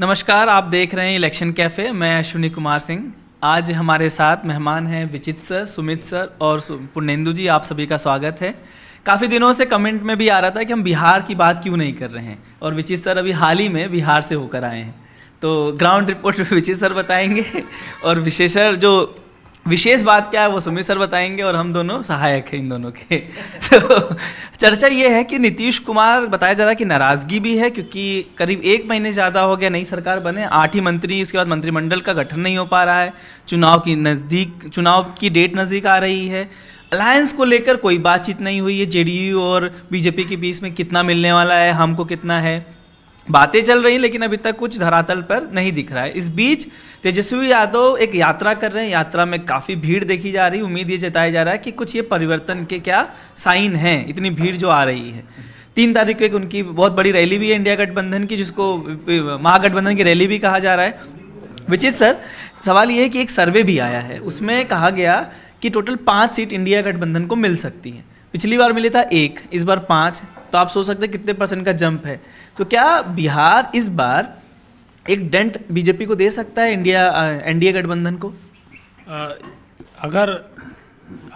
नमस्कार आप देख रहे हैं इलेक्शन कैफ़े मैं अश्विनी कुमार सिंह आज हमारे साथ मेहमान हैं विचित सर सुमित सर और पुर्णेंदु जी आप सभी का स्वागत है काफ़ी दिनों से कमेंट में भी आ रहा था कि हम बिहार की बात क्यों नहीं कर रहे हैं और विचित सर अभी हाल ही में बिहार से होकर आए हैं तो ग्राउंड रिपोर्ट विचित सर बताएंगे और विशेषर जो विशेष बात क्या है वो सुमित सर बताएंगे और हम दोनों सहायक हैं इन दोनों के तो चर्चा ये है कि नीतीश कुमार बताया जा रहा है कि नाराज़गी भी है क्योंकि करीब एक महीने ज़्यादा हो गया नई सरकार बने आठ ही मंत्री उसके बाद मंत्रिमंडल का गठन नहीं हो पा रहा है चुनाव की नज़दीक चुनाव की डेट नज़दीक आ रही है अलायंस को लेकर कोई बातचीत नहीं हुई है जेडीयू और बीजेपी के बीच में कितना मिलने वाला है हमको कितना है बातें चल रही लेकिन अभी तक कुछ धरातल पर नहीं दिख रहा है इस बीच तेजस्वी यादव एक यात्रा कर रहे हैं यात्रा में काफ़ी भीड़ देखी जा रही उम्मीद ये जताया जा रहा है कि कुछ ये परिवर्तन के क्या साइन हैं इतनी भीड़ जो आ रही है तीन तारीख को एक उनकी बहुत बड़ी रैली भी है इंडिया गठबंधन की जिसको महागठबंधन की रैली भी कहा जा रहा है विच इज़ सर सवाल ये है कि एक सर्वे भी आया है उसमें कहा गया कि टोटल पाँच सीट इंडिया गठबंधन को मिल सकती है पिछली बार मिले था एक इस बार पाँच तो आप सोच सकते हैं कितने परसेंट का जंप है तो क्या बिहार इस बार एक डेंट बीजेपी को दे सकता है इंडिया एनडीए uh, गठबंधन को आ, अगर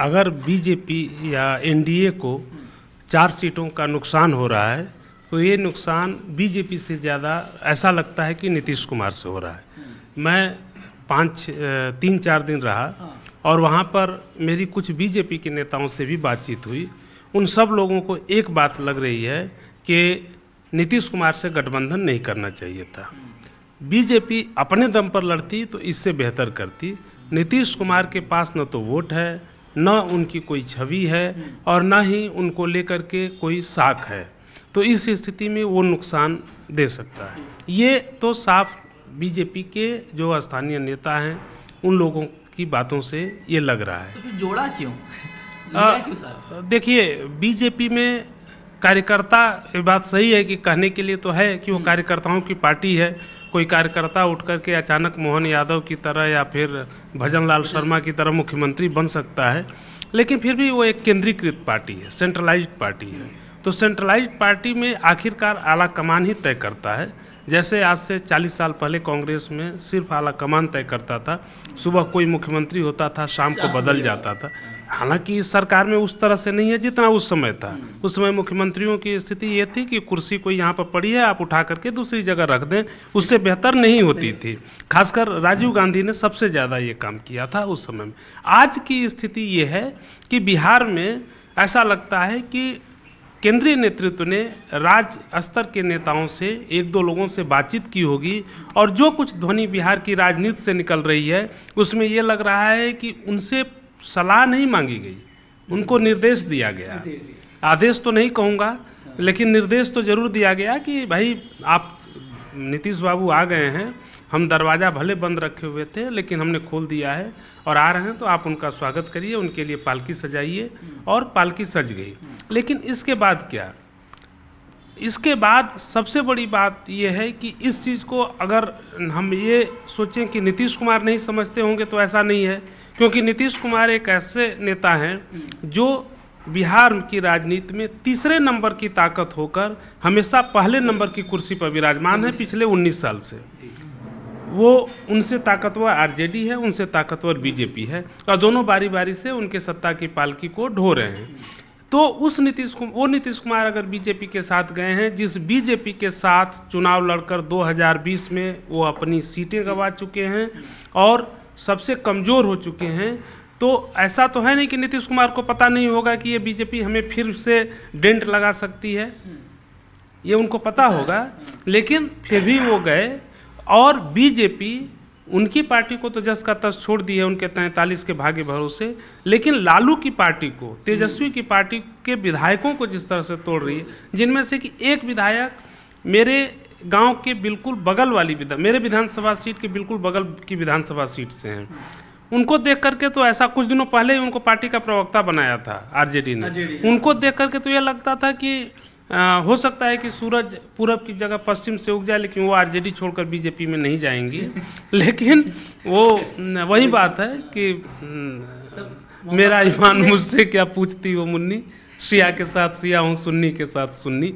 अगर बीजेपी या एनडीए को चार सीटों का नुकसान हो रहा है तो ये नुकसान बीजेपी से ज़्यादा ऐसा लगता है कि नीतीश कुमार से हो रहा है मैं पाँच तीन चार दिन रहा हाँ। और वहाँ पर मेरी कुछ बीजेपी के नेताओं से भी बातचीत हुई उन सब लोगों को एक बात लग रही है कि नीतीश कुमार से गठबंधन नहीं करना चाहिए था बीजेपी अपने दम पर लड़ती तो इससे बेहतर करती नीतीश कुमार के पास न तो वोट है न उनकी कोई छवि है और न ही उनको लेकर के कोई साख है तो इस स्थिति में वो नुकसान दे सकता है ये तो साफ बीजेपी के जो स्थानीय नेता हैं उन लोगों की बातों से ये लग रहा है तो जोड़ा क्यों देखिए बीजेपी में कार्यकर्ता ये बात सही है कि कहने के लिए तो है कि वो हम्म। कार्यकर्ताओं की पार्टी है कोई कार्यकर्ता उठ करके अचानक मोहन यादव की तरह या फिर भजन लाल हम्म। शर्मा की तरह मुख्यमंत्री बन सकता है लेकिन फिर भी वो एक केंद्रीकृत पार्टी है सेंट्रलाइज पार्टी है हम्म। तो सेंट्रलाइज पार्टी में आखिरकार आला कमान ही तय करता है जैसे आज से 40 साल पहले कांग्रेस में सिर्फ आला कमान तय करता था सुबह कोई मुख्यमंत्री होता था शाम को बदल जाता था हालांकि इस सरकार में उस तरह से नहीं है जितना उस समय था हम्म। उस समय मुख्यमंत्रियों की स्थिति ये थी कि कुर्सी कोई यहाँ पर पड़ी है आप उठा करके दूसरी जगह रख दें उससे बेहतर नहीं होती थी खासकर राजीव हम्म। गांधी ने सबसे ज़्यादा ये काम किया था उस समय में आज की स्थिति ये है कि बिहार में ऐसा लगता है कि केंद्रीय नेतृत्व ने राज स्तर के नेताओं से एक दो लोगों से बातचीत की होगी और जो कुछ ध्वनि बिहार की राजनीति से निकल रही है उसमें ये लग रहा है कि उनसे सलाह नहीं मांगी गई उनको निर्देश दिया गया आदेश तो नहीं कहूँगा लेकिन निर्देश तो जरूर दिया गया कि भाई आप नीतीश बाबू आ गए हैं हम दरवाज़ा भले बंद रखे हुए थे लेकिन हमने खोल दिया है और आ रहे हैं तो आप उनका स्वागत करिए उनके लिए पालकी सजाइए और पालकी सज गई लेकिन इसके बाद क्या इसके बाद सबसे बड़ी बात ये है कि इस चीज़ को अगर हम ये सोचें कि नीतीश कुमार नहीं समझते होंगे तो ऐसा नहीं है क्योंकि नीतीश कुमार एक ऐसे नेता हैं जो बिहार की राजनीति में तीसरे नंबर की ताकत होकर हमेशा पहले नंबर की कुर्सी पर विराजमान है पिछले 19 साल से वो उनसे ताकतवर आरजेडी है उनसे ताकतवर बीजेपी है और दोनों बारी बारी से उनके सत्ता की पालकी को ढो रहे हैं तो उस नीतीश कुमार वो नीतीश कुमार अगर बीजेपी के साथ गए हैं जिस बीजेपी के साथ चुनाव लड़कर 2020 में वो अपनी सीटें गंवा चुके हैं और सबसे कमज़ोर हो चुके हैं तो ऐसा तो है नहीं कि नीतीश कुमार को पता नहीं होगा कि ये बीजेपी हमें फिर से डेंट लगा सकती है ये उनको पता होगा लेकिन फिर भी वो गए और बीजेपी उनकी पार्टी को तो जस का तस छोड़ दी है उनके तैंतालीस के भाग्य भरोसे लेकिन लालू की पार्टी को तेजस्वी की पार्टी के विधायकों को जिस तरह से तोड़ रही है जिनमें से कि एक विधायक मेरे गांव के बिल्कुल बगल वाली विधा मेरे विधानसभा सीट के बिल्कुल बगल की विधानसभा सीट से हैं उनको देख करके तो ऐसा कुछ दिनों पहले ही उनको पार्टी का प्रवक्ता बनाया था आरजेडी ने उनको देख करके तो यह लगता था कि हो सकता है कि सूरज पूरब की जगह पश्चिम से उग जाए लेकिन वो आरजेडी छोड़कर बीजेपी में नहीं जाएंगी लेकिन वो वही बात है कि हम्म, मेरा ईमान मुझसे क्या पूछती वो मुन्नी शिया के साथ शिया हूँ सुन्नी के साथ सुन्नी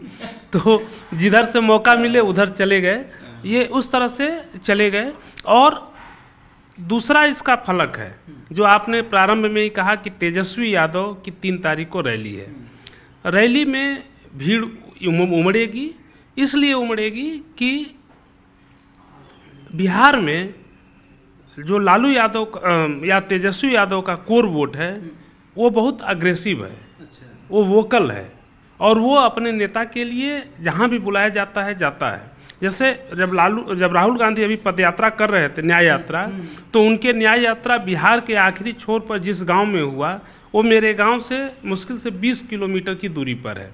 तो जिधर से मौका मिले उधर चले गए ये उस तरह से चले गए और दूसरा इसका फलक है जो आपने प्रारंभ में ही कहा कि तेजस्वी यादव की तीन तारीख को रैली है रैली में भीड़ उमड़ेगी इसलिए उमड़ेगी कि बिहार में जो लालू यादव या तेजस्वी यादव का कोर वोट है वो बहुत अग्रेसिव है अच्छा। वो वोकल है और वो अपने नेता के लिए जहाँ भी बुलाया जाता है जाता है जैसे जब लालू जब राहुल गांधी अभी पदयात्रा कर रहे थे न्याय यात्रा हम्म, हम्म। तो उनके न्याय यात्रा बिहार के आखिरी छोर पर जिस गांव में हुआ वो मेरे गांव से मुश्किल से 20 किलोमीटर की दूरी पर है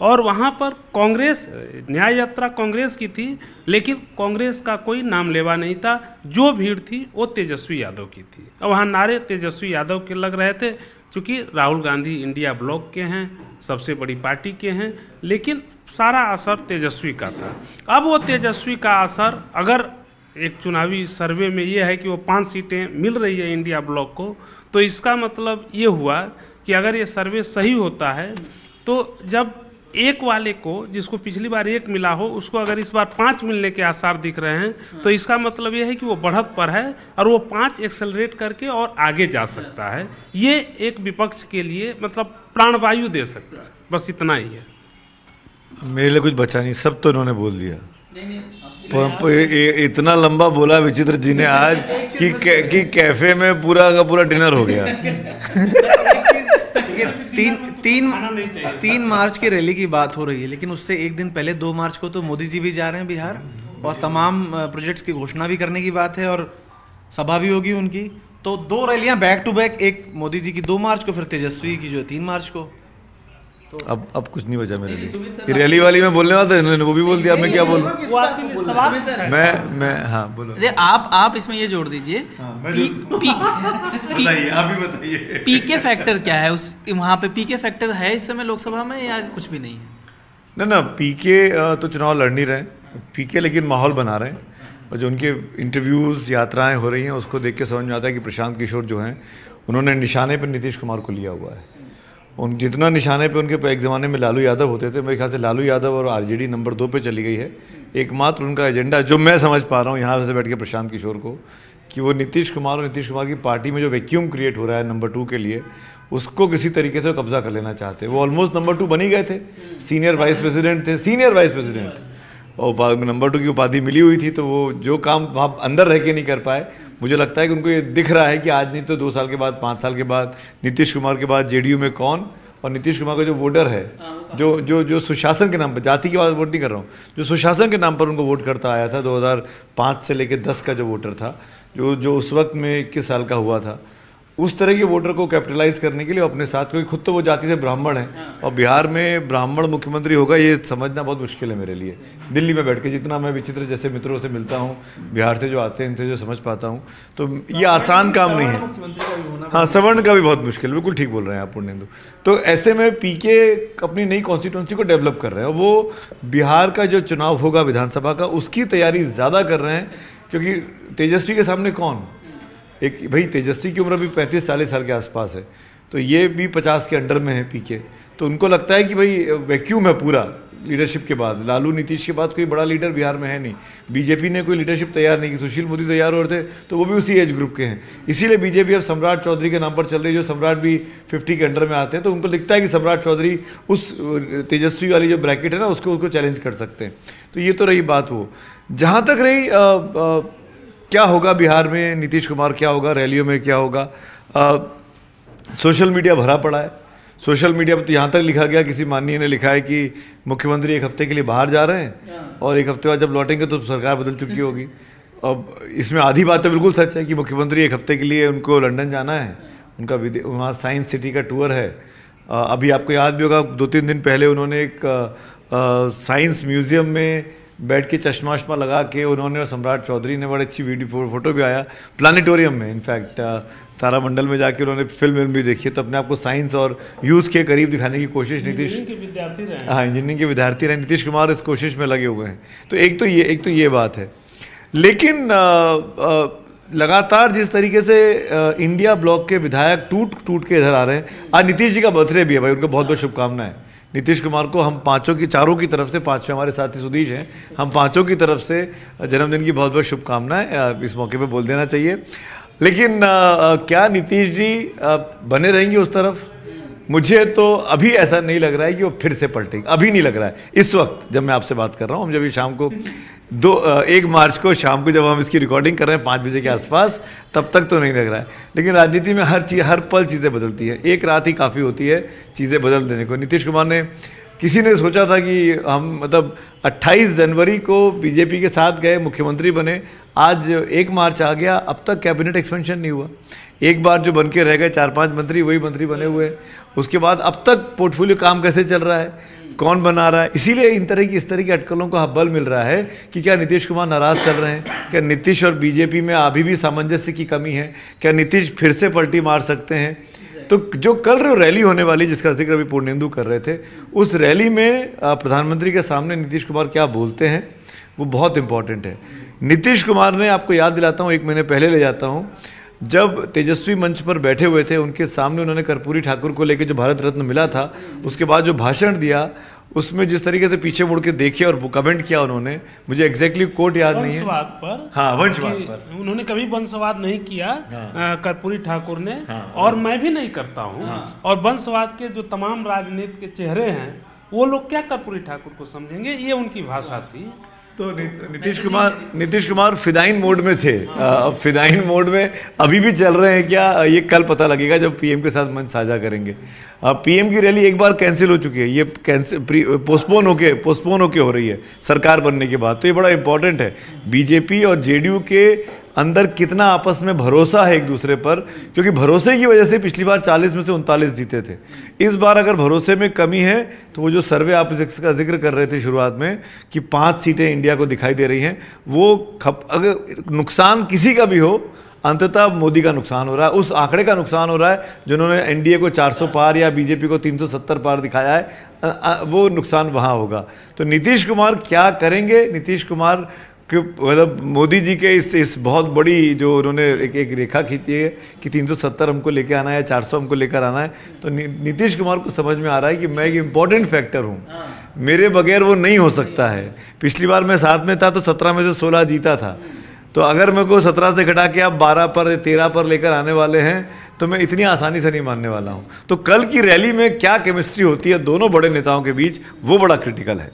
और वहाँ पर कांग्रेस न्याय यात्रा कांग्रेस की थी लेकिन कांग्रेस का कोई नाम लेवा नहीं था जो भीड़ थी वो तेजस्वी यादव की थी और वहाँ नारे तेजस्वी यादव के लग रहे थे चूँकि राहुल गांधी इंडिया ब्लॉक के हैं सबसे बड़ी पार्टी के हैं लेकिन सारा असर तेजस्वी का था अब वो तेजस्वी का असर अगर एक चुनावी सर्वे में ये है कि वो पाँच सीटें मिल रही है इंडिया ब्लॉक को तो इसका मतलब ये हुआ कि अगर ये सर्वे सही होता है तो जब एक वाले को जिसको पिछली बार एक मिला हो उसको अगर इस बार पाँच मिलने के आसार दिख रहे हैं तो इसका मतलब यह है कि वो बढ़त पर है और वो पाँच एक्सेलरेट करके और आगे जा सकता है ये एक विपक्ष के लिए मतलब प्राणवायु दे सकता है बस इतना ही है मेरे लिए कुछ बचा नहीं सब तो इन्होंने बोल दिया इतना लंबा बोला विचित्र जी ने आज कि कि कैफे में पूरा का पूरा डिनर हो गया तीन तो तीन तीन मार्च की रैली की बात हो रही है लेकिन उससे एक दिन पहले दो मार्च को तो मोदी जी भी जा रहे हैं बिहार और तमाम प्रोजेक्ट्स की घोषणा भी करने की बात है और सभा भी होगी उनकी तो दो रैलियां बैक टू बैक एक मोदी जी की दो मार्च को फिर तेजस्वी की जो है तीन मार्च को तो अब अब कुछ नहीं बचा मेरे लिए रैली वाली में बोलने वाला था इन्होंने वो भी बोल दिया मैं क्या बोलूँ मैं मैं हाँ बोलो अरे आप आप इसमें ये जोड़ दीजिए हाँ, पी के फैक्टर क्या है उस वहाँ पे पी के फैक्टर है इस समय लोकसभा में या कुछ भी नहीं है ना ना पी के तो चुनाव लड़ नहीं रहे पी के लेकिन माहौल बना रहे हैं और जो उनके इंटरव्यूज़ यात्राएं हो रही हैं उसको देख के समझ में आता है कि प्रशांत किशोर जो हैं उन्होंने निशाने पर नीतीश कुमार को लिया हुआ है उन जितना निशाने पे उनके एक ज़माने में लालू यादव होते थे मेरे ख्याल से लालू यादव और आरजेडी नंबर दो पे चली गई है एकमात्र उनका एजेंडा जो मैं समझ पा रहा हूँ यहाँ से बैठ के प्रशांत किशोर को कि वो नीतीश कुमार और नीतीश कुमार की पार्टी में जो वैक्यूम क्रिएट हो रहा है नंबर टू के लिए उसको किसी तरीके से कब्जा कर लेना चाहते वो ऑलमोस्ट नंबर टू बनी गए थे सीनियर वाइस प्रेसिडेंट थे सीनियर वाइस प्रेसिडेंट और नंबर टू की उपाधि मिली हुई थी तो वो जो काम वहाँ अंदर रह के नहीं कर पाए मुझे लगता है कि उनको ये दिख रहा है कि आज नहीं तो दो साल के बाद पाँच साल के बाद नीतीश कुमार के बाद जेडीयू में कौन और नीतीश कुमार का जो वोटर है हाँ, जो जो जो सुशासन के नाम पर जाति की बात वोट नहीं कर रहा हूँ जो सुशासन के नाम पर उनको वोट करता आया था 2005 से लेकर 10 का जो वोटर था जो जो उस वक्त में इक्कीस साल का हुआ था उस तरह के वोटर को कैपिटलाइज करने के लिए अपने साथ क्योंकि खुद तो वो जाति से ब्राह्मण है और बिहार में ब्राह्मण मुख्यमंत्री होगा ये समझना बहुत मुश्किल है मेरे लिए दिल्ली में बैठ के जितना मैं विचित्र जैसे मित्रों से मिलता हूँ बिहार से जो आते हैं इनसे जो समझ पाता हूँ तो ये आसान काम नहीं है हाँ सवर्ण का भी बहुत मुश्किल बिल्कुल ठीक बोल रहे हैं आप पूर्णेंदु तो ऐसे में पी अपनी नई कॉन्स्टिट्यूंसी को डेवलप कर रहे हैं वो बिहार का जो चुनाव होगा विधानसभा का उसकी तैयारी ज़्यादा कर रहे हैं क्योंकि तेजस्वी के सामने कौन एक भाई तेजस्वी की उम्र भी पैंतीस चालीस साल के आसपास है तो ये भी पचास के अंडर में है पीके तो उनको लगता है कि भाई वैक्यूम है पूरा लीडरशिप के बाद लालू नीतीश के बाद कोई बड़ा लीडर बिहार में है नहीं बीजेपी ने कोई लीडरशिप तैयार नहीं की सुशील मोदी तैयार हो रहे थे तो वो भी उसी एज ग्रुप के हैं इसीलिए बीजेपी अब सम्राट चौधरी के नाम पर चल रही है जो सम्राट भी फिफ्टी के अंडर में आते हैं तो उनको दिखता है कि सम्राट चौधरी उस तेजस्वी वाली जो ब्रैकेट है ना उसको उसको चैलेंज कर सकते हैं तो ये तो रही बात वो जहाँ तक रही क्या होगा बिहार में नीतीश कुमार क्या होगा रैलियों में क्या होगा आ, सोशल मीडिया भरा पड़ा है सोशल मीडिया पर तो यहाँ तक लिखा गया किसी माननीय ने लिखा है कि मुख्यमंत्री एक हफ्ते के लिए बाहर जा रहे हैं हाँ। और एक हफ्ते बाद जब लौटेंगे तो सरकार बदल चुकी होगी अब इसमें आधी बात तो बिल्कुल सच है कि मुख्यमंत्री एक हफ्ते के लिए उनको लंदन जाना है उनका वहाँ साइंस सिटी का टूर है अभी आपको याद भी होगा दो तीन दिन पहले उन्होंने एक साइंस म्यूज़ियम में बैठ के चश्मा वश्मा लगा के उन्होंने और सम्राट चौधरी ने बड़ी अच्छी वीडियो फोटो भी आया प्लानिटोरियम में इनफैक्ट uh, तारामंडल में जाके उन्होंने फिल्म विल्म भी देखी तो अपने आप को साइंस और यूथ के करीब दिखाने की कोशिश नीतीश हाँ इंजीनियरिंग के विद्यार्थी रहे नीतीश कुमार इस कोशिश में लगे हुए हैं तो एक तो ये एक तो ये बात है लेकिन uh, uh, लगातार जिस तरीके से इंडिया ब्लॉक के विधायक टूट टूट के इधर आ रहे हैं आज नीतीश जी का बर्थडे भी है भाई उनको बहुत बहुत शुभकामनाएं नीतीश कुमार को हम पांचों की चारों की तरफ से पांचवें हमारे साथी सुदीश हैं हम पांचों की तरफ से जन्मदिन की बहुत बहुत शुभकामनाएं इस मौके पे बोल देना चाहिए लेकिन आ, क्या नीतीश जी बने रहेंगे उस तरफ मुझे तो अभी ऐसा नहीं लग रहा है कि वो फिर से पलटेगी अभी नहीं लग रहा है इस वक्त जब मैं आपसे बात कर रहा हूँ हम जब शाम को दो एक मार्च को शाम को जब हम इसकी रिकॉर्डिंग कर रहे हैं पाँच बजे के आसपास तब तक तो नहीं लग रहा है लेकिन राजनीति में हर चीज़ हर पल चीज़ें बदलती है एक रात ही काफ़ी होती है चीज़ें बदल देने को नीतीश कुमार ने किसी ने सोचा था कि हम मतलब 28 जनवरी को बीजेपी के साथ गए मुख्यमंत्री बने आज एक मार्च आ गया अब तक कैबिनेट एक्सपेंशन नहीं हुआ एक बार जो बन के रह गए चार पांच मंत्री वही मंत्री बने हुए हैं उसके बाद अब तक पोर्टफोलियो काम कैसे चल रहा है कौन बना रहा है इसीलिए इन तरह की इस तरह की अटकलों को बल मिल रहा है कि क्या नीतीश कुमार नाराज़ चल रहे हैं क्या नीतीश और बीजेपी में अभी भी सामंजस्य की कमी है क्या नीतीश फिर से पलटी मार सकते हैं तो जो कल रैली होने वाली जिसका जिक्र अभी पूर्णेंदु कर रहे थे उस रैली में प्रधानमंत्री के सामने नीतीश कुमार क्या बोलते हैं वो बहुत इंपॉर्टेंट है नीतीश कुमार ने आपको याद दिलाता हूँ एक महीने पहले ले जाता हूँ जब तेजस्वी मंच पर बैठे हुए थे उनके सामने उन्होंने कर्पूरी ठाकुर को लेकर जो भारत रत्न मिला था उसके बाद जो भाषण दिया उसमें जिस तरीके से पीछे मुड़ के देखे और कमेंट किया उन्होंने मुझे एग्जैक्टली कोर्ट कोट याद नहीं है पर हाँ वंशवाद पर उन्होंने कभी वंशवाद नहीं किया हाँ, कर्पूरी ठाकुर ने हाँ, और हाँ, मैं भी नहीं करता हूँ हाँ, और वंशवाद के जो तमाम राजनीति के चेहरे हैं वो लोग क्या कर्पूरी ठाकुर को समझेंगे ये उनकी भाषा थी तो, तो नीतीश कुमार नीतीश कुमार फिदाइन मोड में थे हाँ। अब फिदाइन मोड में अभी भी चल रहे हैं क्या ये कल पता लगेगा जब पीएम के साथ मंच साझा करेंगे पीएम की रैली एक बार कैंसिल हो चुकी है ये कैंसिल पोस्टपोन होके पोस्टपोन होके हो रही है सरकार बनने के बाद तो ये बड़ा इंपॉर्टेंट है हाँ। बीजेपी और जेडीयू के अंदर कितना आपस में भरोसा है एक दूसरे पर क्योंकि भरोसे की वजह से पिछली बार 40 में से उनतालीस जीते थे इस बार अगर भरोसे में कमी है तो वो जो सर्वे आप का जिक्र कर रहे थे शुरुआत में कि पाँच सीटें इंडिया को दिखाई दे रही हैं वो खप अगर नुकसान किसी का भी हो अंततः मोदी का नुकसान हो रहा है उस आंकड़े का नुकसान हो रहा है जिन्होंने एनडीए को 400 पार या बीजेपी को 370 पार दिखाया है वो नुकसान वहाँ होगा तो नीतीश कुमार क्या करेंगे नीतीश कुमार कि मतलब मोदी जी के इस इस बहुत बड़ी जो उन्होंने एक एक रेखा खींची है कि 370 हमको लेके आना है 400 हमको लेकर आना है तो नि, नीतीश कुमार को समझ में आ रहा है कि मैं एक इम्पॉर्टेंट फैक्टर हूँ हाँ। मेरे बगैर वो नहीं हो सकता है पिछली बार मैं साथ में था तो सत्रह में से सोलह जीता था तो अगर मेरे को सत्रह से घटा के आप बारह पर तेरह पर लेकर आने वाले हैं तो मैं इतनी आसानी से नहीं मानने वाला हूँ तो कल की रैली में क्या केमिस्ट्री होती है दोनों बड़े नेताओं के बीच वो बड़ा क्रिटिकल है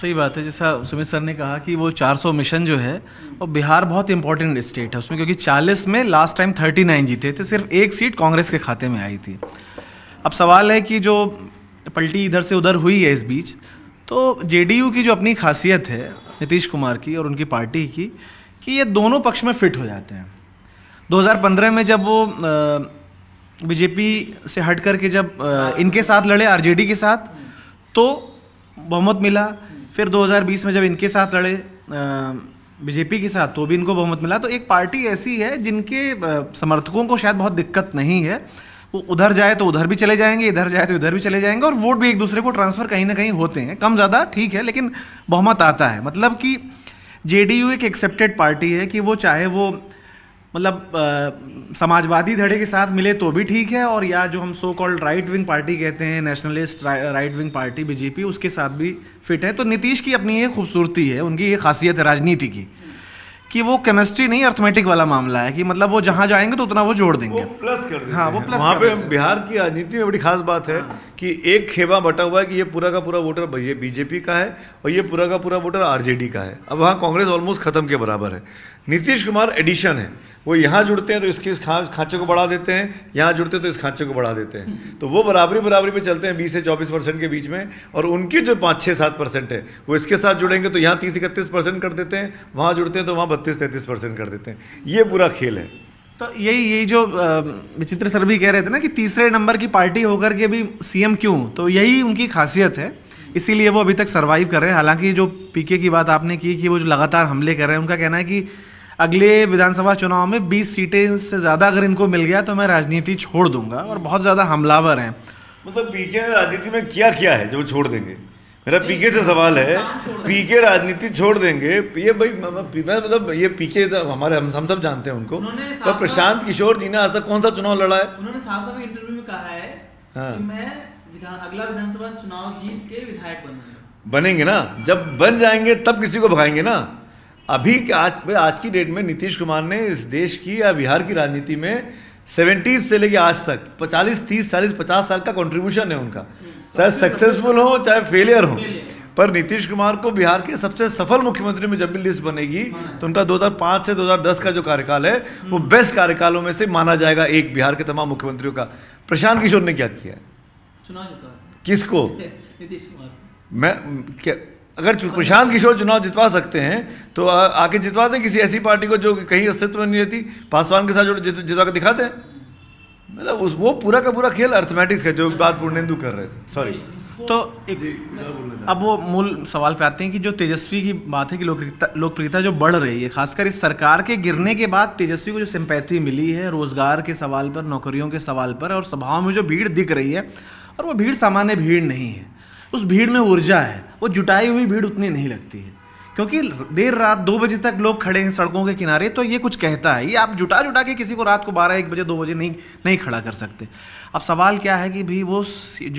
सही बात है जैसा सुमित सर ने कहा कि वो 400 मिशन जो है और बिहार बहुत इंपॉर्टेंट स्टेट है उसमें क्योंकि 40 में लास्ट टाइम 39 जीते थे सिर्फ एक सीट कांग्रेस के खाते में आई थी अब सवाल है कि जो पलटी इधर से उधर हुई है इस बीच तो जेडीयू की जो अपनी खासियत है नीतीश कुमार की और उनकी पार्टी की कि ये दोनों पक्ष में फिट हो जाते हैं 2015 में जब वो बीजेपी से हट करके जब इनके साथ लड़े आरजेडी के साथ तो बहुमत मिला फिर 2020 में जब इनके साथ लड़े बीजेपी के साथ तो भी इनको बहुमत मिला तो एक पार्टी ऐसी है जिनके समर्थकों को शायद बहुत दिक्कत नहीं है वो उधर जाए तो उधर भी चले जाएंगे इधर जाए तो इधर भी चले जाएंगे और वोट भी एक दूसरे को ट्रांसफ़र कहीं ना कहीं होते हैं कम ज़्यादा ठीक है लेकिन बहुमत आता है मतलब कि जे एक एक्सेप्टेड पार्टी है कि वो चाहे वो मतलब समाजवादी धड़े के साथ मिले तो भी ठीक है और या जो हम so called right wing party कहते हैं nationalist right wing party BJP उसके साथ भी फिट है तो नीतीश की अपनी ये खूबसूरती है उनकी ये खासियत है राजनीति की कि वो केमिस्ट्री नहीं अर्थमेटिक वाला मामला है कि मतलब वो जहाँ जाएंगे तो उतना वो जोड़ देंगे वो प्लस कर देंगे हाँ वो प्लस वहाँ पे बिहार की राजनीति में बड़ी खास बात है हाँ। कि एक खेबा बटा हुआ है कि ये पूरा का पूरा वोटर बीजेपी का है और ये पूरा का पूरा वोटर आरजेडी का है अब वहाँ कांग्रेस ऑलमोस्ट खत्म के बराबर है नीतीश कुमार एडिशन है वो यहाँ जुड़ते हैं तो इसके इस खा, खांचे को बढ़ा देते हैं यहाँ जुड़ते हैं तो इस खांचे को बढ़ा देते हैं हम्म। तो वो बराबरी बराबरी पे चलते हैं 20 से 24 परसेंट के बीच में और उनकी जो पाँच छः सात परसेंट है वो इसके साथ जुड़ेंगे तो यहाँ तीस इकतीस परसेंट कर देते हैं वहाँ जुड़ते हैं तो वहाँ बत्तीस तैंतीस परसेंट कर देते हैं ये पूरा खेल है तो यही यही जो विचित्र सर भी कह रहे थे ना कि तीसरे नंबर की पार्टी होकर के भी सीएम क्यों तो यही उनकी खासियत है इसीलिए वो अभी तक सर्वाइव कर रहे हैं हालांकि जो पीके की बात आपने की कि वो जो लगातार हमले कर रहे हैं उनका कहना है कि अगले विधानसभा चुनाव में 20 सीटें से ज़्यादा अगर इनको मिल गया तो मैं राजनीति छोड़ दूंगा और बहुत ज़्यादा हमलावर हैं मतलब पीके ने राजनीति में क्या क्या है जो वो छोड़ देंगे मेरा पीके से सवाल है पीके राजनीति छोड़ देंगे ये भाई मतलब ये पीके तो हमारे हम हम सब जानते हैं उनको तो प्रशांत किशोर जी ने आज तक कौन सा चुनाव लड़ा है उन्होंने साफ साफ इंटरव्यू में कहा है हाँ। कि मैं विधान अगला विधानसभा चुनाव जीत के विधायक बनूंगा बनेंगे ना जब बन जाएंगे तब किसी को भगाएंगे ना अभी आज आज की डेट में नीतीश कुमार ने इस देश की या बिहार की राजनीति में सेवेंटीज से लेके आज तक पचालीस तीस चालीस पचास साल का कंट्रीब्यूशन है उनका चाहे सक्सेसफुल हो चाहे फेलियर हो पर नीतीश कुमार को बिहार के सबसे सफल मुख्यमंत्री में जब भी लिस्ट बनेगी तो उनका 2005 से 2010 का जो कार्यकाल है वो बेस्ट कार्यकालों में से माना जाएगा एक बिहार के तमाम मुख्यमंत्रियों का प्रशांत किशोर ने क्या किया चुनाव किसको नीतीश कुमार मैं क्या अगर प्रशांत किशोर चुनाव जितवा सकते हैं तो आके जितवा दें किसी ऐसी पार्टी को जो कहीं अस्तित्व नहीं रहती पासवान के साथ जो जितवा के दिखा दें मतलब उस वो पूरा का पूरा खेल अर्थमेटिक्स का जो बात पूर्णेंदु कर रहे थे सॉरी तो एक अब वो मूल सवाल पे आते हैं कि जो तेजस्वी की बात है कि लोकप्रियता लोकप्रियता जो बढ़ रही है खासकर इस सरकार के गिरने के बाद तेजस्वी को जो सिंपैथी मिली है रोजगार के सवाल पर नौकरियों के सवाल पर और सभाओं में जो भीड़ दिख रही है और वो भीड़ सामान्य भीड़ नहीं है उस भीड़ में ऊर्जा है वो जुटाई हुई भीड़ उतनी नहीं लगती है क्योंकि देर रात दो बजे तक लोग खड़े हैं सड़कों के किनारे तो ये कुछ कहता है ये आप जुटा जुटा के किसी को रात को बारह एक बजे दो बजे नहीं नहीं खड़ा कर सकते अब सवाल क्या है कि भाई वो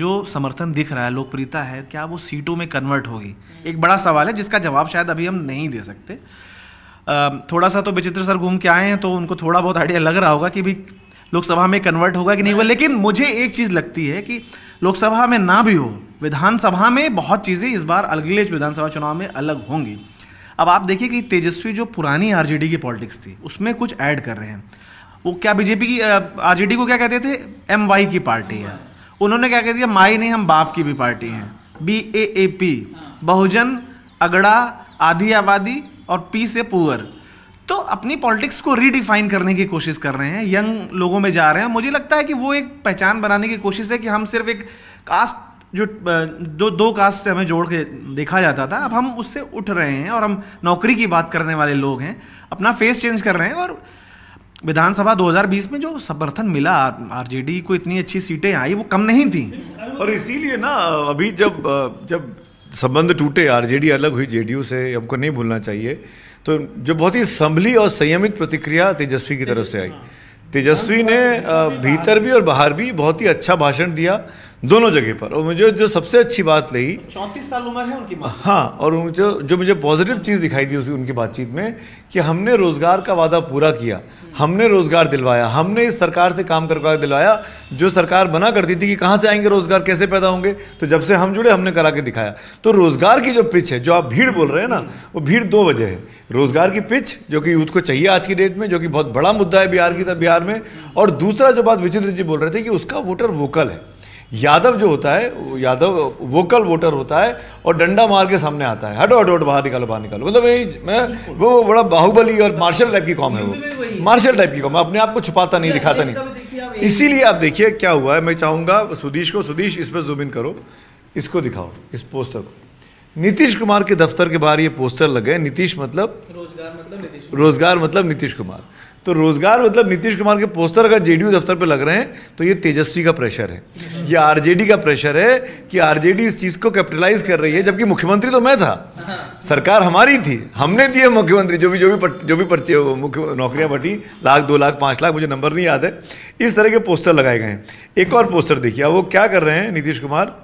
जो समर्थन दिख रहा है लोकप्रियता है क्या वो सीटों में कन्वर्ट होगी एक बड़ा सवाल है जिसका जवाब शायद अभी हम नहीं दे सकते थोड़ा सा तो विचित्र सर घूम के आए हैं तो उनको थोड़ा बहुत आइडिया लग रहा होगा कि भाई लोकसभा में कन्वर्ट होगा कि नहीं होगा लेकिन मुझे एक चीज़ लगती है कि लोकसभा में ना भी हो विधानसभा में बहुत चीज़ें इस बार अगले विधानसभा चुनाव में अलग होंगी अब आप देखिए कि तेजस्वी जो पुरानी आरजेडी की पॉलिटिक्स थी उसमें कुछ ऐड कर रहे हैं वो क्या बीजेपी की आरजेडी को क्या कहते थे एम वाई की पार्टी है उन्होंने क्या कह दिया माई नहीं हम बाप की भी पार्टी हैं बी ए ए पी बहुजन अगड़ा आधी आबादी और पी से पुअर तो अपनी पॉलिटिक्स को रीडिफाइन करने की कोशिश कर रहे हैं यंग लोगों में जा रहे हैं मुझे लगता है कि वो एक पहचान बनाने की कोशिश है कि हम सिर्फ एक कास्ट जो दो दो कास्ट से हमें जोड़ के देखा जाता था अब हम उससे उठ रहे हैं और हम नौकरी की बात करने वाले लोग हैं अपना फेस चेंज कर रहे हैं और विधानसभा 2020 में जो समर्थन मिला आरजेडी को इतनी अच्छी सीटें आई वो कम नहीं थी और इसीलिए ना अभी जब जब संबंध टूटे आरजेडी अलग हुई जेडीयू से हमको नहीं भूलना चाहिए तो जो बहुत ही संभली और संयमित प्रतिक्रिया तेजस्वी की तरफ से आई तेजस्वी ने भीतर भी और बाहर भी बहुत ही अच्छा भाषण दिया दोनों जगह पर और मुझे जो सबसे अच्छी बात लगी चौंतीस साल उम्र है उनकी हाँ और जो जो मुझे पॉजिटिव चीज़ दिखाई दी उसी उनकी बातचीत में कि हमने रोज़गार का वादा पूरा किया हमने रोज़गार दिलवाया हमने इस सरकार से काम करवा दिलवाया जो सरकार बना करती थी कि कहाँ से आएंगे रोज़गार कैसे पैदा होंगे तो जब से हम जुड़े हमने करा के दिखाया तो रोज़गार की जो पिच है जो आप भीड़ बोल रहे हैं ना वो भीड़ दो वजह है रोज़गार की पिच जो कि यूथ को चाहिए आज की डेट में जो कि बहुत बड़ा मुद्दा है बिहार की बिहार में और दूसरा जो बात विचित्र जी बोल रहे थे कि उसका वोटर वोकल है यादव जो होता है यादव वोकल वोटर होता है और डंडा मार के सामने आता है हटो हटो हटो बाहर निकालो बाहर निकालो मतलब यही मैं वो बड़ा बाहुबली और मार्शल टाइप की कॉम है वो मार्शल टाइप की कॉम अपने आप को छुपाता नहीं दिखाता नहीं इसीलिए आप देखिए क्या हुआ है मैं चाहूँगा सुदीश को सुदीश इस पर जूम इन करो इसको दिखाओ इस पोस्टर को नीतीश कुमार के दफ्तर के बाहर ये पोस्टर लगे नीतीश मतलब रोजगार मतलब रोजगार मतलब नीतीश कुमार तो रोजगार मतलब नीतीश कुमार के पोस्टर अगर जेडीयू दफ्तर पर लग रहे हैं तो ये तेजस्वी का प्रेशर है ये आरजेडी का प्रेशर है कि आरजेडी इस चीज़ को कैपिटलाइज कर रही है जबकि मुख्यमंत्री तो मैं था सरकार हमारी थी हमने दिए मुख्यमंत्री जो भी जो भी पर, जो भी पर्चे मुख्य नौकरियां बटी लाख दो लाख पांच लाख मुझे नंबर नहीं याद है इस तरह के पोस्टर लगाए गए हैं एक और पोस्टर देखिए वो क्या कर रहे हैं नीतीश कुमार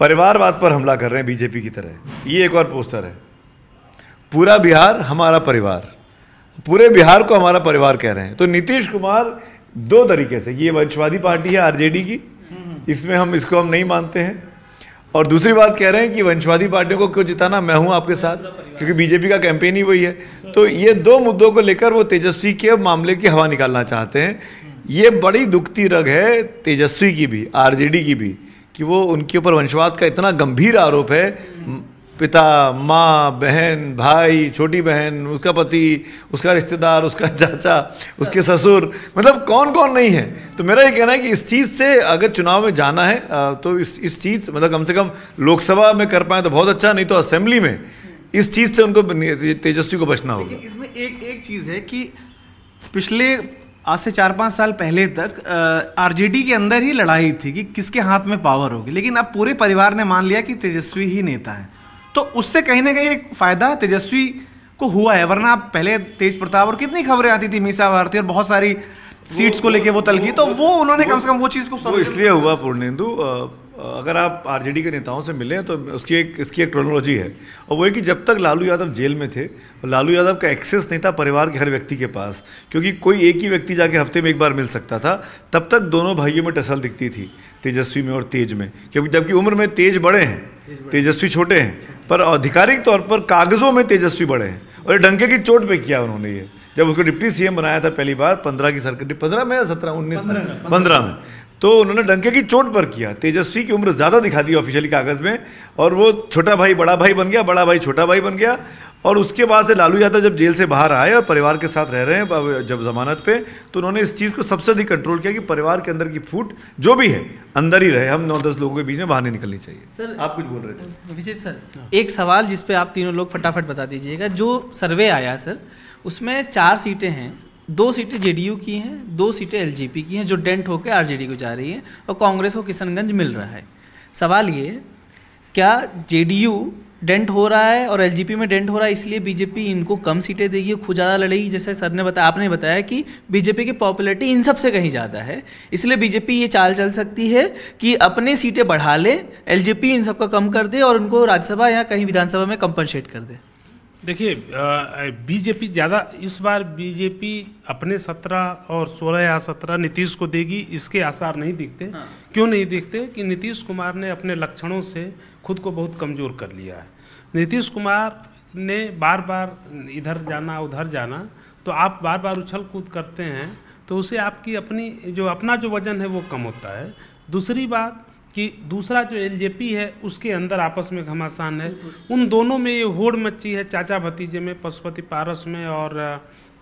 परिवारवाद पर हमला कर रहे हैं बीजेपी की तरह ये एक और पोस्टर है पूरा बिहार हमारा परिवार पूरे बिहार को हमारा परिवार कह रहे हैं तो नीतीश कुमार दो तरीके से ये वंशवादी पार्टी है आरजेडी की इसमें हम इसको हम नहीं मानते हैं और दूसरी बात कह रहे हैं कि वंशवादी पार्टियों को क्यों जिताना मैं हूं आपके साथ क्योंकि बीजेपी का कैंपेन ही वही है तो ये दो मुद्दों को लेकर वो तेजस्वी के मामले की हवा निकालना चाहते हैं ये बड़ी दुखती रग है तेजस्वी की भी आरजेडी की भी कि वो उनके ऊपर वंशवाद का इतना गंभीर आरोप है पिता माँ बहन भाई छोटी बहन उसका पति उसका रिश्तेदार उसका चाचा उसके ससुर मतलब कौन कौन नहीं है तो मेरा ये कहना है कि इस चीज़ से अगर चुनाव में जाना है तो इस इस चीज़ मतलब कम से कम लोकसभा में कर पाए तो बहुत अच्छा नहीं तो असेंबली में इस चीज़ से उनको तेजस्वी को बचना होगा इसमें एक एक चीज़ है कि पिछले आज से चार पाँच साल पहले तक आरजेडी के अंदर ही लड़ाई थी कि किसके हाथ में पावर होगी लेकिन अब पूरे परिवार ने मान लिया कि तेजस्वी ही नेता है तो उससे कहीं ना कहीं एक फ़ायदा तेजस्वी को हुआ है वरना पहले तेज प्रताप और कितनी खबरें आती थी मीसा भारती और बहुत सारी सीट्स को लेके वो की तो वो उन्होंने कम से कम वो चीज़ को इसलिए हुआ पूर्णेंदु अगर आप आरजेडी के नेताओं से मिलें तो उसकी एक इसकी एक क्रोनोलॉजी है और वो है कि जब तक लालू यादव जेल में थे लालू यादव का एक्सेस नहीं था परिवार के हर व्यक्ति के पास क्योंकि कोई एक ही व्यक्ति जाके हफ्ते में एक बार मिल सकता था तब तक दोनों भाइयों में टसल दिखती थी तेजस्वी में और तेज में क्योंकि जबकि उम्र में तेज बड़े हैं तेजस्वी छोटे हैं पर आधिकारिक तौर पर कागज़ों में तेजस्वी बड़े हैं और डंके की चोट पर किया उन्होंने ये जब उसको डिप्टी सीएम बनाया था पहली बार पंद्रह की सरकार पंद्रह में या सत्रह उन्नीस पंद्रह में तो उन्होंने डंके की चोट पर किया तेजस्वी की उम्र ज़्यादा दिखा दी ऑफिशियली कागज़ में और वो छोटा भाई बड़ा भाई बन गया बड़ा भाई छोटा भाई बन गया और उसके बाद से लालू यादव जब जेल से बाहर आए और परिवार के साथ रह रहे हैं जब जमानत पे तो उन्होंने इस चीज़ को सबसे अधिक कंट्रोल किया कि परिवार के अंदर की फूट जो भी है अंदर ही रहे हम नौ दस लोगों के बीच में बाहर नहीं निकलनी चाहिए सर आप कुछ बोल रहे थे विजय सर एक सवाल जिस पे आप तीनों लोग फटाफट बता दीजिएगा जो सर्वे आया सर उसमें चार सीटें हैं दो सीटें जेडीयू की हैं दो सीटें एलजेपी की हैं जो डेंट होकर आरजेडी को जा रही हैं और कांग्रेस को किशनगंज मिल रहा है सवाल ये क्या जेडीयू डेंट हो रहा है और एलजेपी में डेंट हो रहा है इसलिए बीजेपी इनको कम सीटें देगी खुद ज़्यादा लड़ेगी जैसे सर ने बताया आपने बताया कि बीजेपी की पॉपुलरिटी इन सब से कहीं ज़्यादा है इसलिए बीजेपी ये चाल चल सकती है कि अपने सीटें बढ़ा ले एलजीपी इन का कम कर दे और उनको राज्यसभा या कहीं विधानसभा में कंपनसेट कर दे देखिए बीजेपी ज़्यादा इस बार बीजेपी अपने सत्रह और सोलह या सत्रह नीतीश को देगी इसके आसार नहीं दिखते हाँ। क्यों नहीं दिखते कि नीतीश कुमार ने अपने लक्षणों से खुद को बहुत कमज़ोर कर लिया है नीतीश कुमार ने बार बार इधर जाना उधर जाना तो आप बार बार उछल कूद करते हैं तो उसे आपकी अपनी जो अपना जो वजन है वो कम होता है दूसरी बात कि दूसरा जो एलजेपी है उसके अंदर आपस में घमासान है उन दोनों में ये होड़ मच्ची है चाचा भतीजे में पशुपति पारस में और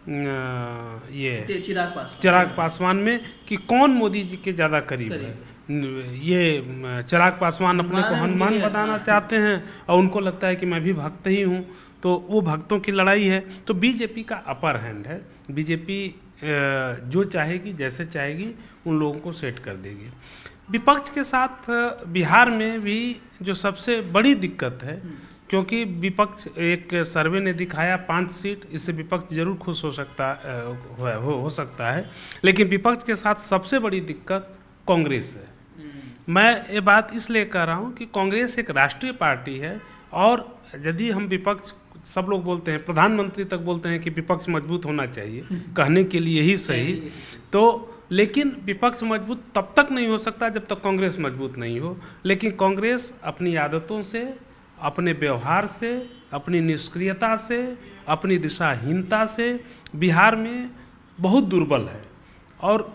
ये चिराग पासवान चिराग पासवान में कि कौन मोदी जी के ज़्यादा करीब है ये चिराग पासवान अपने को हनुमान बताना चाहते हैं और उनको लगता है कि मैं भी भक्त ही हूँ तो वो भक्तों की लड़ाई है तो बीजेपी का अपर हैंड है बीजेपी जो चाहेगी जैसे चाहेगी उन लोगों को सेट कर देगी विपक्ष के साथ बिहार में भी जो सबसे बड़ी दिक्कत है हम्म। क्योंकि विपक्ष एक सर्वे ने दिखाया पांच सीट इससे विपक्ष जरूर खुश हो सकता हो, हो सकता है लेकिन विपक्ष के साथ सबसे बड़ी दिक्कत कांग्रेस है हम्म। मैं ये बात इसलिए कह रहा हूँ कि कांग्रेस एक राष्ट्रीय पार्टी है और यदि हम विपक्ष सब लोग बोलते हैं प्रधानमंत्री तक बोलते हैं कि विपक्ष मजबूत होना चाहिए हम्म। कहने के लिए ही सही तो लेकिन विपक्ष मजबूत तब तक नहीं हो सकता जब तक कांग्रेस मजबूत नहीं हो लेकिन कांग्रेस अपनी आदतों से अपने व्यवहार से अपनी निष्क्रियता से अपनी दिशाहीनता से बिहार में बहुत दुर्बल है और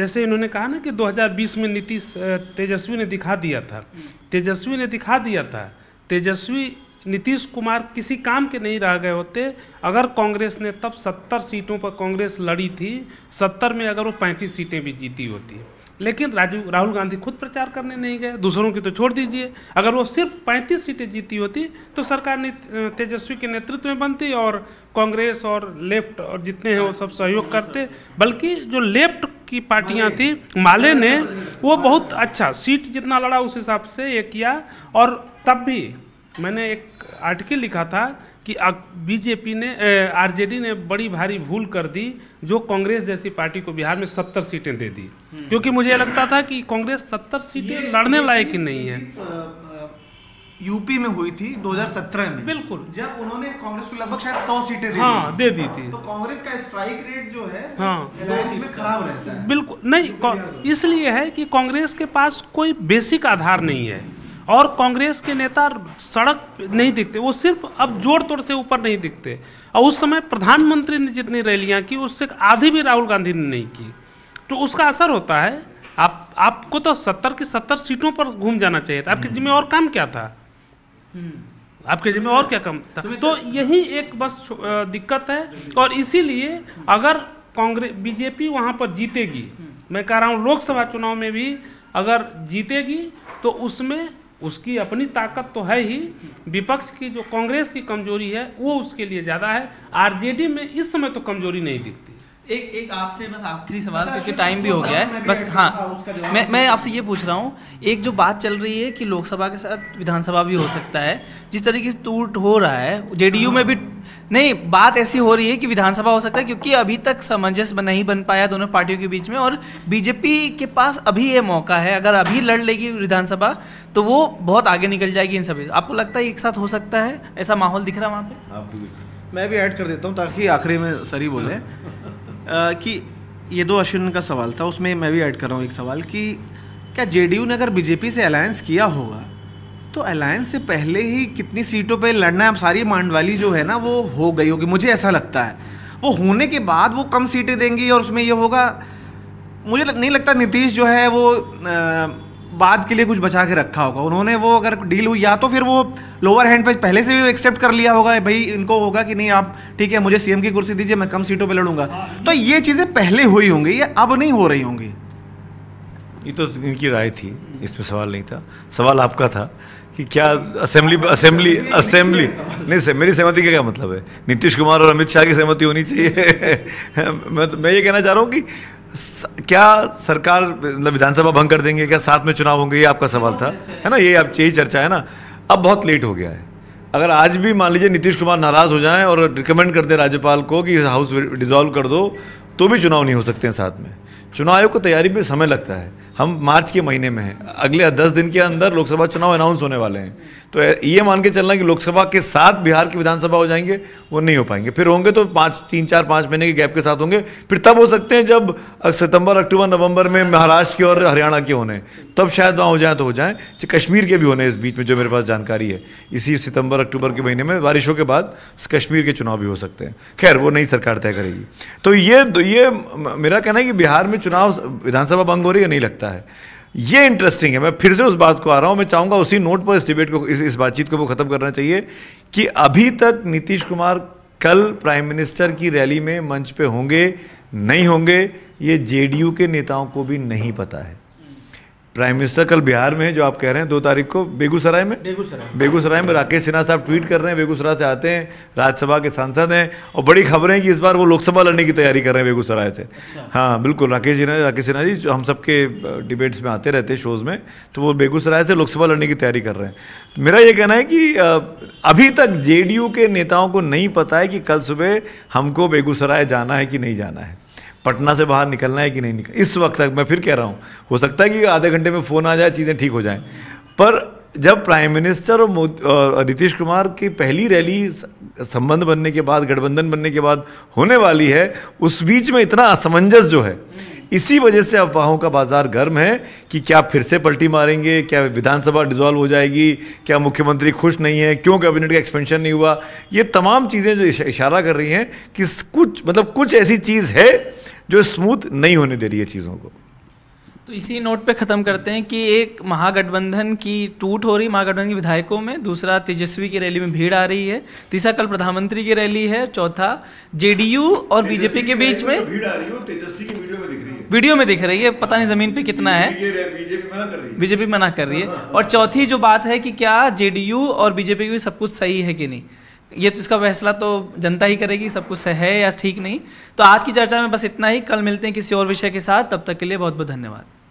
जैसे इन्होंने कहा ना कि 2020 में नीतीश तेजस्वी ने दिखा दिया था तेजस्वी ने दिखा दिया था तेजस्वी नीतीश कुमार किसी काम के नहीं रह गए होते अगर कांग्रेस ने तब सत्तर सीटों पर कांग्रेस लड़ी थी सत्तर में अगर वो पैंतीस सीटें भी जीती होती लेकिन राजू राहुल गांधी खुद प्रचार करने नहीं गए दूसरों की तो छोड़ दीजिए अगर वो सिर्फ 35 सीटें जीती होती तो सरकार ने तेजस्वी के नेतृत्व में बनती और कांग्रेस और लेफ्ट और जितने हैं वो सब सहयोग करते बल्कि जो लेफ्ट की पार्टियां थी माले ने वो बहुत अच्छा सीट जितना लड़ा उस हिसाब से ये किया और तब भी मैंने एक आर्टिकल लिखा था कि बीजेपी ने आरजेडी ने बड़ी भारी भूल कर दी जो कांग्रेस जैसी पार्टी को बिहार में सत्तर सीटें दे दी हम्म। क्योंकि मुझे लगता था कि कांग्रेस सत्तर सीटें लड़ने लायक ही नहीं है यूपी में हुई थी 2017 में बिल्कुल जब उन्होंने कांग्रेस को लगभग शायद 100 सीटें दे हाँ, दे दी थी तो कांग्रेस का स्ट्राइक रेट जो है हाँ तो में खराब रहता है बिल्कुल नहीं इसलिए है कि कांग्रेस के पास कोई बेसिक आधार नहीं है और कांग्रेस के नेता सड़क नहीं दिखते वो सिर्फ अब जोर तोड़ से ऊपर नहीं दिखते और उस समय प्रधानमंत्री ने जितनी रैलियाँ की उससे आधी भी राहुल गांधी ने नहीं की तो उसका असर होता है आप आपको तो सत्तर की सत्तर सीटों पर घूम जाना चाहिए था आपके हम्म। जिम्मे और काम क्या था हम्म। आपके जिम्मे और क्या कम था तो यही एक बस दिक्कत है और इसीलिए अगर कांग्रेस बीजेपी वहाँ पर जीतेगी हम्म। मैं कह रहा हूँ लोकसभा चुनाव में भी अगर जीतेगी तो उसमें उसकी अपनी ताकत तो है ही विपक्ष की जो कांग्रेस की कमजोरी है वो उसके लिए ज़्यादा है आरजेडी में इस समय तो कमजोरी नहीं दिखती एक एक आपसे बस आखिरी सवाल क्योंकि टाइम भी हो गया है बस हाँ मैं मैं आपसे ये पूछ रहा हूँ एक जो बात चल रही है कि लोकसभा के साथ विधानसभा भी हो सकता है जिस तरीके से टूट हो रहा है जेडीयू में हाँ। भी नहीं बात ऐसी हो रही है कि विधानसभा हो सकता है क्योंकि अभी तक सामंजस्य नहीं बन पाया दोनों पार्टियों के बीच में और बीजेपी के पास अभी ये मौका है अगर अभी लड़ लेगी विधानसभा तो वो बहुत आगे निकल जाएगी इन सभी आपको लगता है एक साथ हो सकता है ऐसा माहौल दिख रहा है वहाँ पर मैं भी ऐड कर देता हूँ ताकि आखिरी में सर ही बोले कि ये दो अश्विन का सवाल था उसमें मैं भी ऐड कर रहा हूँ एक सवाल कि क्या जे ने अगर बीजेपी से अलायंस किया होगा तो अलायंस से पहले ही कितनी सीटों पे लड़ना अब सारी मांडवाली जो है ना वो हो गई होगी मुझे ऐसा लगता है वो होने के बाद वो कम सीटें देंगी और उसमें ये होगा मुझे नहीं लगता नीतीश जो है वो आ, बाद के लिए कुछ बचा के रखा होगा उन्होंने वो अगर डील हुई या तो फिर वो लोअर हैंड पे पहले से भी एक्सेप्ट कर लिया होगा भाई इनको होगा कि नहीं आप ठीक है मुझे सीएम की कुर्सी दीजिए मैं कम सीटों पे लड़ूंगा हाँ, तो ये चीज़ें पहले हुई होंगी ये अब नहीं हो रही होंगी ये तो इनकी राय थी इसमें सवाल नहीं था सवाल आपका था कि क्या असेंबली असेंबली असेंबली नहीं सर मेरी सहमति का क्या मतलब है नीतीश कुमार और अमित शाह की सहमति होनी चाहिए मैं तो- मैं ये कहना चाह रहा हूँ कि क्या सरकार मतलब विधानसभा भंग कर देंगे क्या साथ में चुनाव होंगे ये आपका सवाल था है ना ये अब यही चर्चा है ना अब बहुत लेट हो गया है अगर आज भी मान लीजिए नीतीश कुमार नाराज़ हो जाएं और रिकमेंड कर दें राज्यपाल को कि हाउस डिज़ोल्व कर दो तो भी चुनाव नहीं हो सकते हैं साथ में चुनाव आयोग को तैयारी में समय लगता है हम मार्च के महीने में हैं अगले दस दिन के अंदर लोकसभा चुनाव अनाउंस होने वाले हैं तो ये मान के चलना कि लोकसभा के साथ बिहार की विधानसभा हो जाएंगे वो नहीं हो पाएंगे फिर होंगे तो पाँच तीन चार पाँच महीने के गैप के साथ होंगे फिर तब हो सकते हैं जब सितंबर अक्टूबर नवंबर में महाराष्ट्र के और हरियाणा के होने तब शायद वहाँ हो जाए तो हो जाएँ कश्मीर के भी होने इस बीच में जो मेरे पास जानकारी है इसी सितंबर अक्टूबर के महीने में बारिशों के बाद कश्मीर के चुनाव भी हो सकते हैं खैर वो नई सरकार तय करेगी तो ये ये मेरा कहना है कि बिहार में चुनाव विधानसभा भंग हो रही है नहीं लगता सकता है ये इंटरेस्टिंग है मैं फिर से उस बात को आ रहा हूँ मैं चाहूँगा उसी नोट पर इस डिबेट को इस इस बातचीत को ख़त्म करना चाहिए कि अभी तक नीतीश कुमार कल प्राइम मिनिस्टर की रैली में मंच पे होंगे नहीं होंगे ये जेडीयू के नेताओं को भी नहीं पता है प्राइम मिनिस्टर कल बिहार में है जो आप कह रहे हैं दो तारीख को बेगूसराय में बेगूसराय बेगूसराय में राकेश सिन्हा साहब ट्वीट कर रहे हैं बेगूसराय से आते हैं राज्यसभा के सांसद हैं और बड़ी खबरें हैं कि इस बार वो लोकसभा लड़ने की तैयारी कर रहे हैं बेगूसराय से अच्छा। हाँ बिल्कुल राकेश सिन्हा राकेश सिन्हा जी हम सबके डिबेट्स में आते रहते हैं शोज़ में तो वो बेगूसराय से लोकसभा लड़ने की तैयारी कर रहे हैं मेरा ये कहना है कि अभी तक जे के नेताओं को नहीं पता है कि कल सुबह हमको बेगूसराय जाना है कि नहीं जाना है पटना से बाहर निकलना है कि नहीं निकल इस वक्त तक मैं फिर कह रहा हूँ हो सकता है कि आधे घंटे में फ़ोन आ जाए चीज़ें ठीक हो जाएँ पर जब प्राइम मिनिस्टर और नीतीश कुमार की पहली रैली संबंध बनने के बाद गठबंधन बनने के बाद होने वाली है उस बीच में इतना असमंजस जो है इसी वजह से अफवाहों का बाजार गर्म है कि क्या फिर से पलटी मारेंगे क्या विधानसभा डिजॉल्व हो जाएगी क्या मुख्यमंत्री खुश नहीं है क्यों कैबिनेट का एक्सपेंशन नहीं हुआ ये तमाम चीज़ें जो इशारा कर रही हैं कि कुछ मतलब कुछ ऐसी चीज़ है जो स्मूथ नहीं होने दे रही है चीज़ों को तो इसी नोट पे ख़त्म करते हैं कि एक महागठबंधन की टूट हो रही महागठबंधन की विधायकों में दूसरा तेजस्वी की रैली में भीड़ आ रही है तीसरा कल प्रधानमंत्री की रैली है चौथा जेडीयू और बीजेपी के बीच में भीड़ आ रही है तेजस्वी की वीडियो में दिख रही है वीडियो में दिख रही है पता नहीं जमीन पे कितना है बीजेपी मना कर रही है हाँ, हाँ, हाँ। और चौथी जो बात है कि क्या जेडीयू और बीजेपी भी सब कुछ सही है कि नहीं ये तो इसका फैसला तो जनता ही करेगी सब कुछ है या ठीक नहीं तो आज की चर्चा में बस इतना ही कल मिलते हैं किसी और विषय के साथ तब तक के लिए बहुत बहुत धन्यवाद